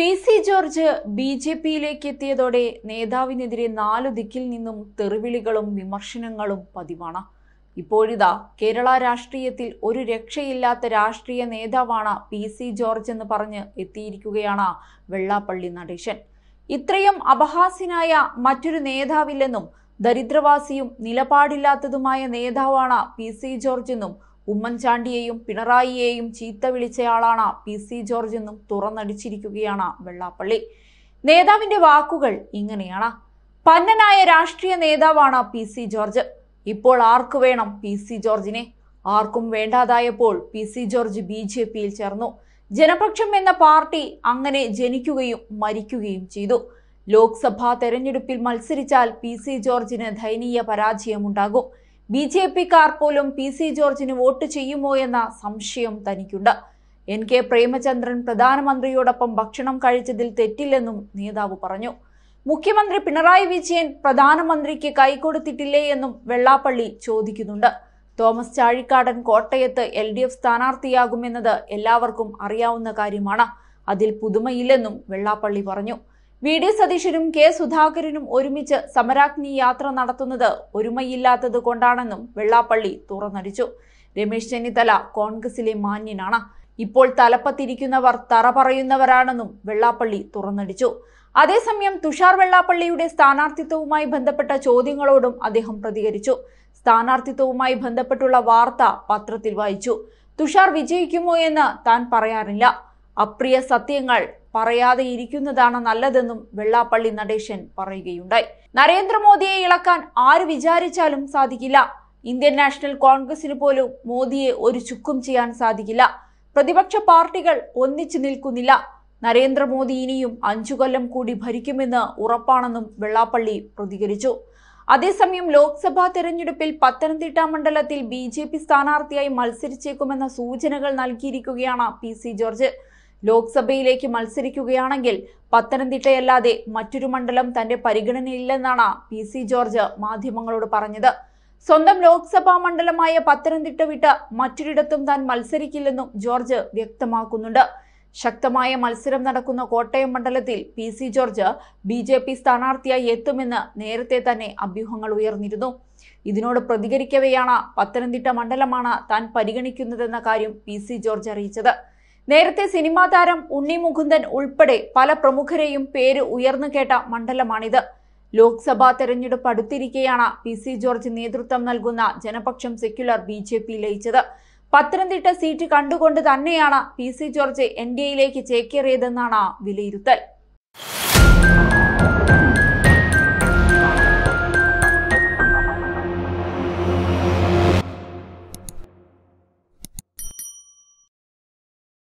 P C George B ജെ പിയിലേക്ക് എത്തിയതോടെ നേതാവിനെതിരെ നാലു ദിക്കിൽ നിന്നും തെറിവിളികളും വിമർശനങ്ങളും പതിവാണ് ഇപ്പോഴിതാ കേരള രാഷ്ട്രീയത്തിൽ ഒരു രക്ഷയില്ലാത്ത രാഷ്ട്രീയ നേതാവാണ് പി സി ജോർജ് എന്ന് പറഞ്ഞ് എത്തിയിരിക്കുകയാണ് വെള്ളാപ്പള്ളി നടേശൻ ഇത്രയും അപഹാസ്യനായ മറ്റൊരു നേതാവില്ലെന്നും ദരിദ്രവാസിയും നിലപാടില്ലാത്തതുമായ നേതാവാണ് പി സി ജോർജ് എന്നും ഉമ്മൻചാണ്ടിയെയും പിണറായിയെയും ചീത്ത വിളിച്ചയാളാണ് പി സി ജോർജ് എന്നും തുറന്നടിച്ചിരിക്കുകയാണ് വെള്ളാപ്പള്ളി നേതാവിന്റെ വാക്കുകൾ ഇങ്ങനെയാണ് പന്നനായ രാഷ്ട്രീയ നേതാവാണ് പി സി ജോർജ് ഇപ്പോൾ ആർക്ക് വേണം പി സി ജോർജിനെ ആർക്കും വേണ്ടാതായപ്പോൾ പി സി ജോർജ് ബി ജെ പിയിൽ ചേർന്നു ജനപക്ഷം എന്ന പാർട്ടി അങ്ങനെ ജനിക്കുകയും മരിക്കുകയും ചെയ്തു ലോക്സഭാ തെരഞ്ഞെടുപ്പിൽ മത്സരിച്ചാൽ പി സി ജോർജിന് ദയനീയ പരാജയമുണ്ടാകും ബി ജെ പിക്കാർ പോലും പി സി ജോർജിന് വോട്ട് ചെയ്യുമോ എന്ന സംശയം തനിക്കുണ്ട് എൻ കെ പ്രേമചന്ദ്രൻ പ്രധാനമന്ത്രിയോടൊപ്പം ഭക്ഷണം കഴിച്ചതിൽ തെറ്റില്ലെന്നും നേതാവ് പറഞ്ഞു മുഖ്യമന്ത്രി പിണറായി വിജയൻ പ്രധാനമന്ത്രിക്ക് കൈകൊടുത്തിട്ടില്ലേ എന്നും വെള്ളാപ്പള്ളി ചോദിക്കുന്നുണ്ട് തോമസ് ചാഴിക്കാടൻ കോട്ടയത്ത് എൽ ഡി എഫ് സ്ഥാനാർത്ഥിയാകുമെന്നത് എല്ലാവർക്കും അറിയാവുന്ന കാര്യമാണ് അതിൽ പുതുമയില്ലെന്നും വെള്ളാപ്പള്ളി പറഞ്ഞു വി ഡി സതീശനും കെ സുധാകരനും ഒരുമിച്ച് സമരാഗ്നി യാത്ര നടത്തുന്നത് ഒരുമയില്ലാത്തത് കൊണ്ടാണെന്നും വെള്ളാപ്പള്ളി തുറന്നടിച്ചു രമേശ് ചെന്നിത്തല കോൺഗ്രസിലെ മാന്യനാണ് ഇപ്പോൾ തലപ്പത്തിരിക്കുന്നവർ തറ പറയുന്നവരാണെന്നും വെള്ളാപ്പള്ളി തുറന്നടിച്ചു അതേസമയം തുഷാർ വെള്ളാപ്പള്ളിയുടെ സ്ഥാനാർത്ഥിത്വവുമായി ബന്ധപ്പെട്ട ചോദ്യങ്ങളോടും അദ്ദേഹം പ്രതികരിച്ചു സ്ഥാനാർത്ഥിത്വവുമായി ബന്ധപ്പെട്ടുള്ള വാർത്ത പത്രത്തിൽ വായിച്ചു തുഷാർ വിജയിക്കുമോ എന്ന് താൻ പറയാറില്ല അപ്രിയ സത്യങ്ങൾ പറയാതെ ഇരിക്കുന്നതാണ് നല്ലതെന്നും വെള്ളാപ്പള്ളി നടേശൻ പറയുകയുണ്ടായി നരേന്ദ്രമോദിയെ ഇളക്കാൻ ആര് വിചാരിച്ചാലും സാധിക്കില്ല ഇന്ത്യൻ നാഷണൽ കോൺഗ്രസിന് പോലും മോദിയെ ഒരു ചുക്കും ചെയ്യാൻ സാധിക്കില്ല പ്രതിപക്ഷ പാർട്ടികൾ ഒന്നിച്ചു നിൽക്കുന്നില്ല നരേന്ദ്രമോദി ഇനിയും അഞ്ചു കൊല്ലം കൂടി ഭരിക്കുമെന്ന് ഉറപ്പാണെന്നും വെള്ളാപ്പള്ളി പ്രതികരിച്ചു അതേസമയം ലോക്സഭാ തെരഞ്ഞെടുപ്പിൽ പത്തനംതിട്ട മണ്ഡലത്തിൽ ബി ജെ പി സ്ഥാനാർത്ഥിയായി മത്സരിച്ചേക്കുമെന്ന സൂചനകൾ നൽകിയിരിക്കുകയാണ് പി സി ജോർജ് ലോക്സഭയിലേക്ക് മത്സരിക്കുകയാണെങ്കിൽ പത്തനംതിട്ടയല്ലാതെ മറ്റൊരു മണ്ഡലം തന്റെ പരിഗണനയില്ലെന്നാണ് പി സി ജോർജ് മാധ്യമങ്ങളോട് പറഞ്ഞത് സ്വന്തം ലോക്സഭാ മണ്ഡലമായ പത്തനംതിട്ട വിട്ട് മറ്റൊരിടത്തും താൻ മത്സരിക്കില്ലെന്നും ജോർജ് വ്യക്തമാക്കുന്നുണ്ട് ശക്തമായ മത്സരം നടക്കുന്ന കോട്ടയം മണ്ഡലത്തിൽ P C George B BJP സ്ഥാനാർത്ഥിയായി എത്തുമെന്ന് നേരത്തെ തന്നെ അഭ്യൂഹങ്ങൾ ഉയർന്നിരുന്നു ഇതിനോട് പ്രതികരിക്കവെയാണ് പത്തനംതിട്ട മണ്ഡലമാണ് താൻ പരിഗണിക്കുന്നതെന്ന കാര്യം പി സി ജോർജ് അറിയിച്ചത് നേരത്തെ സിനിമാ താരം ഉണ്ണി മുകുന്ദൻ ഉൾപ്പെടെ പല പ്രമുഖരെയും പേര് ഉയർന്നു കേട്ട മണ്ഡലമാണിത് ലോക്സഭാ തെരഞ്ഞെടുപ്പ് അടുത്തിരിക്കെയാണ് പി സി ജോർജ് നേതൃത്വം നൽകുന്ന Janapaksham secular BJP ലയിച്ചത് പത്തനംതിട്ട സീറ്റ് കണ്ടുകൊണ്ട് തന്നെയാണ് പി സി ജോർജ് എൻ ഡി എയിലേക്ക് ചേക്കേറിയതെന്നാണ് വിലയിരുത്തൽ